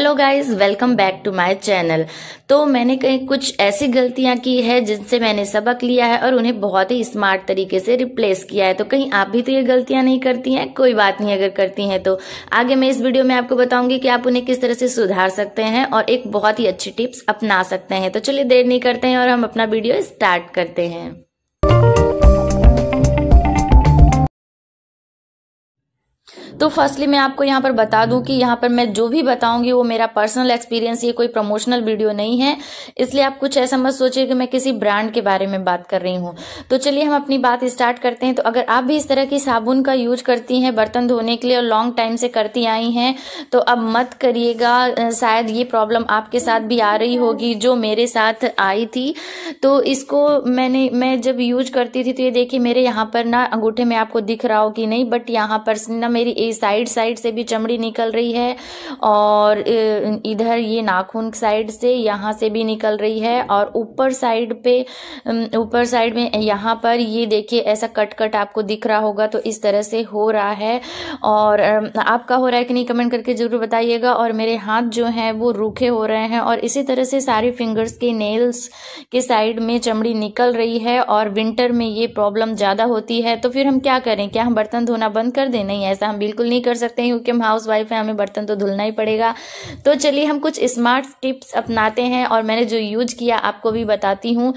hello guys welcome back to my channel तो मैंने कहीं कुछ ऐसी गलतियां की है जिनसे मैंने सबक लिया है और उन्हें बहुत ही स्मार्ट तरीके से रिप्लेस किया है तो कहीं आप भी तो ये गलतियां नहीं करती हैं कोई बात नहीं अगर करती हैं तो आगे मैं इस वीडियो में आपको बताऊंगी कि आप उन्हें किस तरह से सुधार सकते हैं और एक बहुत ही अच्छी टिप्स अपना सकते हैं तो चलिए देर नहीं करते हैं और हम अपना वीडियो स्टार्ट करते हैं तो फर्स्टली मैं आपको यहाँ पर बता दूँ कि यहाँ पर मैं जो भी बताऊंगी वो मेरा पर्सनल एक्सपीरियंस ये कोई प्रमोशनल वीडियो नहीं है इसलिए आप कुछ ऐसा मत सोचिए कि मैं किसी ब्रांड के बारे में बात कर रही हूँ तो चलिए हम अपनी बात स्टार्ट करते हैं तो अगर आप भी इस तरह की साबुन का यूज करती हैं बर्तन धोने के लिए और लॉन्ग टाइम से करती आई हैं तो अब मत करिएगा शायद ये प्रॉब्लम आपके साथ भी आ रही होगी जो मेरे साथ आई थी तो इसको मैंने मैं जब यूज करती थी तो ये देखिए मेरे यहाँ पर ना अंगूठे में आपको दिख रहा हो कि नहीं बट यहाँ पर ना मेरी इसकी साइड साइड से भी चमड़ी निकल रही है और इधर ये नाखून साइड से यहाँ से भी निकल रही है और ऊपर साइड पे ऊपर साइड में यहाँ पर ये देखिए ऐसा कट कट आपको दिख रहा होगा तो इस तरह से हो रहा है और आपका हो रहा है कि नहीं कमेंट करके ज़रूर बताइएगा और मेरे हाथ जो है वो रूखे हो रहे हैं और इसी तरह से सारी फिंगर्स के नेल्स के साइड में चमड़ी निकल रही है और विंटर में ये प्रॉब्लम ज़्यादा होती है तो फिर हम क्या करें क्या हम बर्तन धोना बंद कर दें नहीं ऐसा हम बिल्कुल बिल्कुल नहीं कर सकते हैं क्योंकि हम हाउस वाइफ हैं हमें बर्तन तो धुलना ही पड़ेगा तो चलिए हम कुछ स्मार्ट टिप्स अपनाते हैं और मैंने जो यूज किया आपको भी बताती हूँ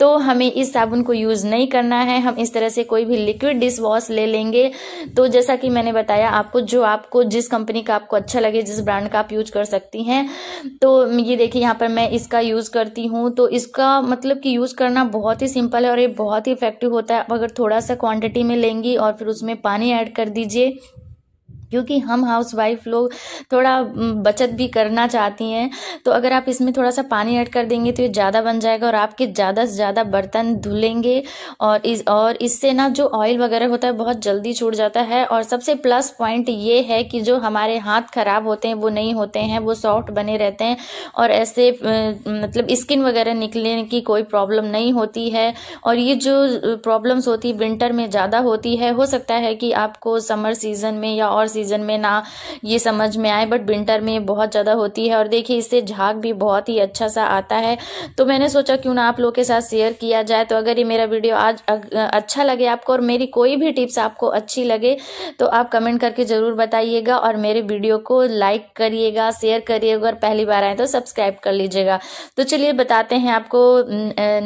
तो हमें इस साबुन को यूज नहीं करना है हम इस तरह से कोई भी लिक्विड डिश वॉश ले लेंगे तो जैसा कि मैंने बताया आपको जो आपको जिस कंपनी का आपको अच्छा लगे जिस ब्रांड का आप यूज कर सकती हैं तो ये देखिए यहाँ पर मैं इसका यूज करती हूँ तो इसका मतलब कि यूज करना बहुत ही सिंपल है और ये बहुत ही इफेक्टिव होता है आप अगर थोड़ा सा क्वांटिटी में लेंगी और फिर उसमें पानी ऐड कर दीजिए क्योंकि हम हाउसवाइफ लोग थोड़ा बचत भी करना चाहती हैं तो अगर आप इसमें थोड़ा सा पानी ऐड कर देंगे तो ये ज़्यादा बन जाएगा और आपके ज़्यादा से ज़्यादा बर्तन धुलेंगे और इस और इससे ना जो ऑयल वगैरह होता है बहुत जल्दी छूट जाता है और सबसे प्लस पॉइंट ये है कि जो हमारे हाथ ख़राब होते हैं वो नहीं होते हैं वो सॉफ्ट बने रहते हैं और ऐसे मतलब स्किन वगैरह निकलने की कोई प्रॉब्लम नहीं होती है और ये जो प्रॉब्लम्स होती विंटर में ज़्यादा होती है हो सकता है कि आपको समर सीज़न में या और सीजन सीज़न में ना ये समझ में आए बट विंटर में बहुत ज़्यादा होती है और देखिए इससे झाग भी बहुत ही अच्छा सा आता है तो मैंने सोचा क्यों ना आप लोगों के साथ शेयर किया जाए तो अगर ये मेरा वीडियो आज अच्छा लगे आपको और मेरी कोई भी टिप्स आपको अच्छी लगे तो आप कमेंट करके ज़रूर बताइएगा और मेरे वीडियो को लाइक करिएगा शेयर करिएगा और पहली बार आए तो सब्सक्राइब कर लीजिएगा तो चलिए बताते हैं आपको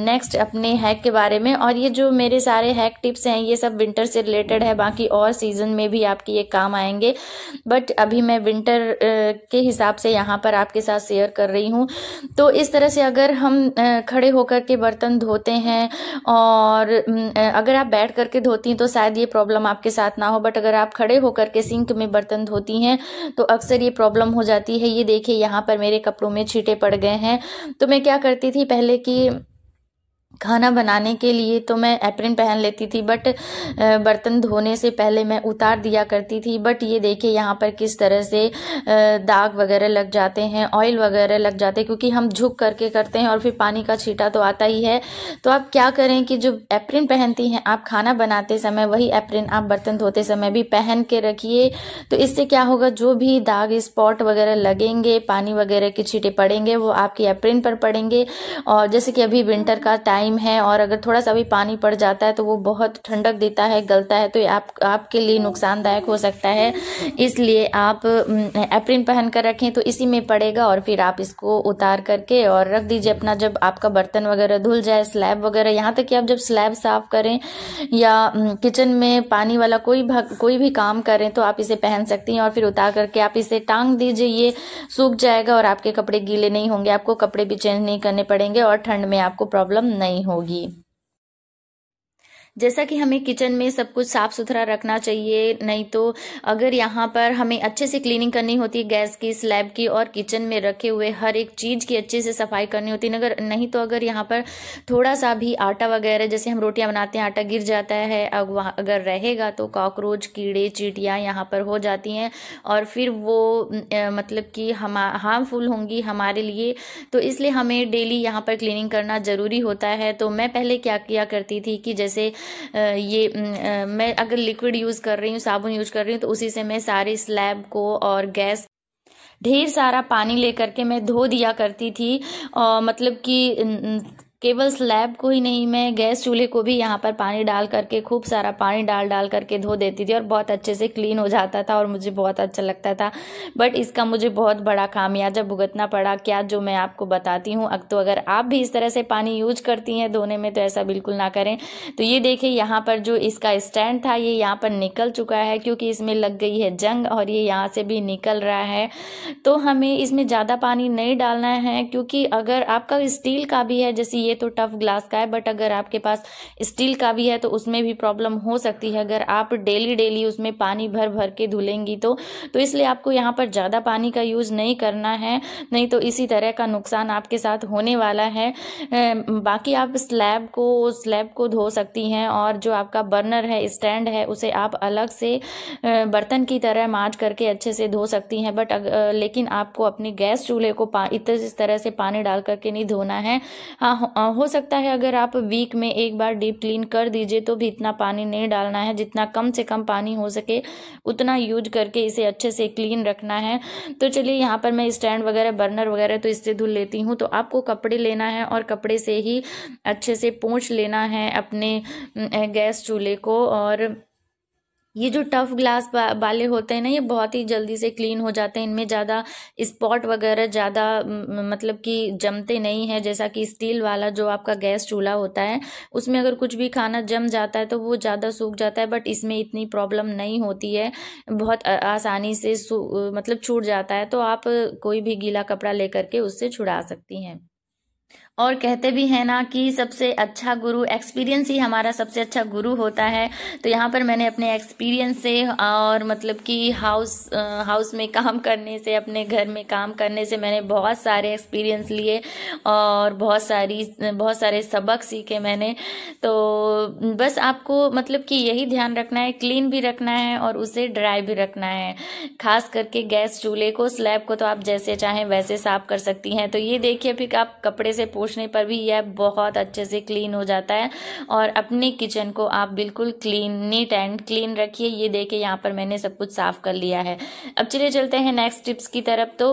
नेक्स्ट अपने हैक के बारे में और ये जो मेरे सारे हैक टिप्स हैं ये सब विंटर से रिलेटेड है बाकी और सीजन में भी आपकी ये काम आएंगे जाएंगे बट अभी मैं विंटर के हिसाब से यहाँ पर आपके साथ शेयर कर रही हूँ तो इस तरह से अगर हम खड़े होकर के बर्तन धोते हैं और अगर आप बैठ करके धोती हैं तो शायद ये प्रॉब्लम आपके साथ ना हो बट अगर आप खड़े होकर के सिंक में बर्तन धोती हैं तो अक्सर ये प्रॉब्लम हो जाती है ये देखिए यहाँ पर मेरे कपड़ों में छीटे पड़ गए हैं तो मैं क्या करती थी पहले कि खाना बनाने के लिए तो मैं एप्रिन पहन लेती थी बट बर्तन धोने से पहले मैं उतार दिया करती थी बट ये देखिए यहाँ पर किस तरह से दाग वगैरह लग जाते हैं ऑयल वगैरह लग जाते हैं क्योंकि हम झुक करके करते हैं और फिर पानी का छीटा तो आता ही है तो आप क्या करें कि जो एप्रिन पहनती हैं आप खाना बनाते समय वही एप्रिन आप बर्तन धोते समय भी पहन के रखिए तो इससे क्या होगा जो भी दाग स्पॉट वगैरह लगेंगे पानी वगैरह के छीटे पड़ेंगे वो आपकी एप्रिन पर पड़ेंगे और जैसे कि अभी विंटर का टाइम टाइम है और अगर थोड़ा सा भी पानी पड़ जाता है तो वो बहुत ठंडक देता है गलता है तो आप आपके लिए नुकसानदायक हो सकता है इसलिए आप एप्रिन पहन कर रखें तो इसी में पड़ेगा और फिर आप इसको उतार करके और रख दीजिए अपना जब आपका बर्तन वगैरह धुल जाए स्लैब वगैरह यहाँ तक कि आप जब स्लैब साफ करें या किचन में पानी वाला कोई कोई भी काम करें तो आप इसे पहन सकती हैं और फिर उतार करके आप इसे टांग दीजिए ये सूख जाएगा और आपके कपड़े गीले नहीं होंगे आपको कपड़े भी चेंज नहीं करने पड़ेंगे और ठंड में आपको प्रॉब्लम नहीं 会很困难。जैसा कि हमें किचन में सब कुछ साफ सुथरा रखना चाहिए नहीं तो अगर यहाँ पर हमें अच्छे से क्लीनिंग करनी होती है गैस की स्लैब की और किचन में रखे हुए हर एक चीज़ की अच्छे से सफाई करनी होती है अगर नहीं तो अगर यहाँ पर थोड़ा सा भी आटा वगैरह जैसे हम रोटियाँ बनाते हैं आटा गिर जाता है अगर रहेगा तो कॉकरोच कीड़े चीटियाँ यहाँ पर हो जाती हैं और फिर वो मतलब कि हम हार्मफुल होंगी हमारे लिए तो इसलिए हमें डेली यहाँ पर क्लीनिंग करना ज़रूरी होता है तो मैं पहले क्या किया करती थी कि जैसे ये मैं अगर लिक्विड यूज़ कर रही हूँ साबुन यूज कर रही हूँ तो उसी से मैं सारे स्लैब को और गैस ढेर सारा पानी लेकर के मैं धो दिया करती थी और मतलब कि केवल स्लैब को ही नहीं मैं गैस चूल्हे को भी यहाँ पर पानी डाल करके खूब सारा पानी डाल डाल करके धो देती थी और बहुत अच्छे से क्लीन हो जाता था और मुझे बहुत अच्छा लगता था बट इसका मुझे बहुत बड़ा खामियाजा भुगतना पड़ा क्या जो मैं आपको बताती हूँ अब तो अगर आप भी इस तरह से पानी यूज करती हैं धोने में तो ऐसा बिल्कुल ना करें तो ये देखिए यहाँ पर जो इसका स्टैंड था ये यहाँ पर निकल चुका है क्योंकि इसमें लग गई है जंग और ये यहाँ से भी निकल रहा है तो हमें इसमें ज़्यादा पानी नहीं डालना है क्योंकि अगर आपका स्टील का भी है जैसे ये तो टफ ग्लास का है बट अगर आपके पास स्टील का भी है तो उसमें भी प्रॉब्लम हो सकती है अगर आप डेली डेली उसमें पानी भर भर के धुलेंगी तो तो इसलिए आपको यहाँ पर ज़्यादा पानी का यूज़ नहीं करना है नहीं तो इसी तरह का नुकसान आपके साथ होने वाला है बाकी आप स्लैब को स्लैब को धो सकती हैं और जो आपका बर्नर है स्टैंड है उसे आप अलग से बर्तन की तरह मार्च करके अच्छे से धो सकती हैं बट लेकिन आपको अपने गैस चूल्हे को इस तरह से पानी डाल करके नहीं धोना है हाँ हो सकता है अगर आप वीक में एक बार डीप क्लीन कर दीजिए तो भी इतना पानी नहीं डालना है जितना कम से कम पानी हो सके उतना यूज करके इसे अच्छे से क्लीन रखना है तो चलिए यहाँ पर मैं स्टैंड वगैरह बर्नर वगैरह तो इससे धुल लेती हूँ तो आपको कपड़े लेना है और कपड़े से ही अच्छे से पोंछ लेना है अपने गैस चूल्हे को और ये जो टफ़ ग्लास वाले होते हैं ना ये बहुत ही जल्दी से क्लीन हो जाते हैं इनमें ज़्यादा स्पॉट वगैरह ज़्यादा मतलब कि जमते नहीं है जैसा कि स्टील वाला जो आपका गैस चूल्हा होता है उसमें अगर कुछ भी खाना जम जाता है तो वो ज़्यादा सूख जाता है बट इसमें इतनी प्रॉब्लम नहीं होती है बहुत आसानी से मतलब छूट जाता है तो आप कोई भी गीला कपड़ा ले करके उससे छुड़ा सकती हैं और कहते भी हैं ना कि सबसे अच्छा गुरु एक्सपीरियंस ही हमारा सबसे अच्छा गुरु होता है तो यहाँ पर मैंने अपने एक्सपीरियंस से और मतलब कि हाउस हाउस में काम करने से अपने घर में काम करने से मैंने बहुत सारे एक्सपीरियंस लिए और बहुत सारी बहुत सारे सबक सीखे मैंने तो बस आपको मतलब कि यही ध्यान रखना है क्लीन भी रखना है और उसे ड्राई भी रखना है खास करके गैस चूल्हे को स्लैब को तो आप जैसे चाहें वैसे साफ कर सकती हैं तो ये देखिए फिर आप कपड़े से पोछ पोछने पर भी यह बहुत अच्छे से क्लीन हो जाता है और अपने किचन को आप बिल्कुल क्लीन नीट एंड क्लीन रखिए ये देखिए यहाँ पर मैंने सब कुछ साफ़ कर लिया है अब चलिए चलते हैं नेक्स्ट टिप्स की तरफ तो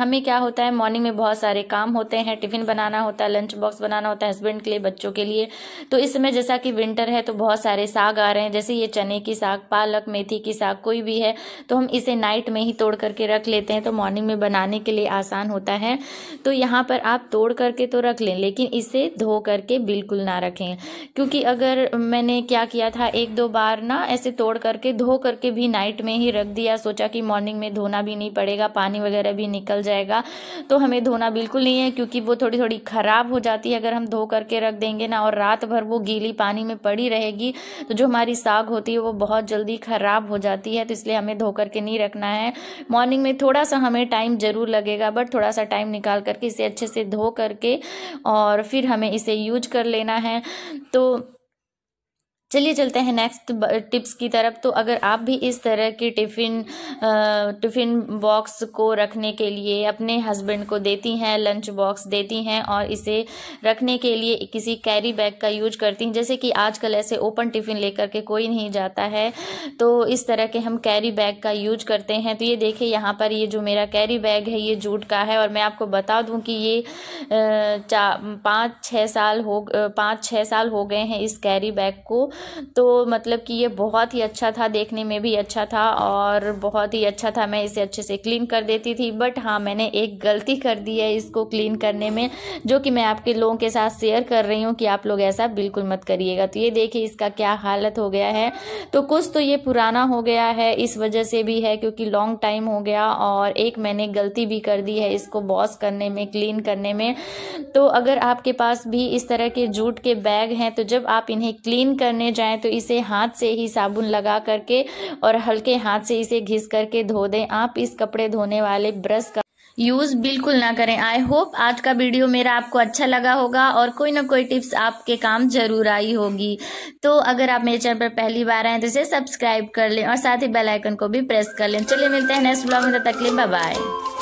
हमें क्या होता है मॉर्निंग में बहुत सारे काम होते हैं टिफ़िन बनाना होता है लंच बॉक्स बनाना होता है हस्बैंड के लिए बच्चों के लिए तो इस समय जैसा कि विंटर है तो बहुत सारे साग आ रहे हैं जैसे ये चने की साग पालक मेथी की साग कोई भी है तो हम इसे नाइट में ही तोड़ करके रख लेते हैं तो मॉर्निंग में बनाने के लिए आसान होता है तो यहाँ पर आप तोड़ करके तो रख रख लें लेकिन इसे धो करके बिल्कुल ना रखें क्योंकि अगर मैंने क्या किया था एक दो बार ना ऐसे तोड़ करके धो करके भी नाइट में ही रख दिया सोचा कि मॉर्निंग में धोना भी नहीं पड़ेगा पानी वगैरह भी निकल जाएगा तो हमें धोना बिल्कुल नहीं है क्योंकि वो थोड़ी थोड़ी ख़राब हो जाती है अगर हम धो करके रख देंगे ना और रात भर वो गीली पानी में पड़ी रहेगी तो जो हमारी साग होती है वो बहुत जल्दी ख़राब हो जाती है तो इसलिए हमें धो करके नहीं रखना है मॉर्निंग में थोड़ा सा हमें टाइम ज़रूर लगेगा बट थोड़ा सा टाइम निकाल करके इसे अच्छे से धो करके और फिर हमें इसे यूज कर लेना है तो चलिए चलते हैं नेक्स्ट टिप्स की तरफ तो अगर आप भी इस तरह के टिफ़िन टिफ़िन बॉक्स को रखने के लिए अपने हस्बैंड को देती हैं लंच बॉक्स देती हैं और इसे रखने के लिए किसी कैरी बैग का यूज करती हैं जैसे कि आजकल ऐसे ओपन टिफ़िन लेकर के कोई नहीं जाता है तो इस तरह के हम कैरी बैग का यूज करते हैं तो ये देखिए यहाँ पर ये जो मेरा कैरी बैग है ये जूट का है और मैं आपको बता दूँ कि ये पाँच छः साल हो पाँच छः साल हो गए हैं इस कैरी बैग को तो मतलब कि ये बहुत ही अच्छा था देखने में भी अच्छा था और बहुत ही अच्छा था मैं इसे अच्छे से क्लीन कर देती थी बट हाँ मैंने एक गलती कर दी है इसको क्लीन करने में जो कि मैं आपके लोगों के साथ शेयर कर रही हूँ कि आप लोग ऐसा बिल्कुल मत करिएगा तो ये देखिए इसका क्या हालत हो गया है तो कुछ तो ये पुराना हो गया है इस वजह से भी है क्योंकि लॉन्ग टाइम हो गया और एक मैंने गलती भी कर दी है इसको वॉश करने में क्लीन करने में तो अगर आपके पास भी इस तरह के जूट के बैग हैं तो जब आप इन्हें क्लीन करने में जाएं तो इसे हाथ से ही साबुन लगा करके और हल्के हाथ से इसे घिस करके धो दें आप इस कपड़े धोने वाले ब्रश का यूज बिल्कुल ना करें आई होप आज का वीडियो मेरा आपको अच्छा लगा होगा और कोई ना कोई टिप्स आपके काम जरूर आई होगी तो अगर आप मेरे चैनल पर पहली बार आए तो इसे सब्सक्राइब कर लें और साथ ही बेल आइकन को भी प्रेस कर लें चलिए मिलते हैं नेक्स्ट ब्लॉग में तब तक बाय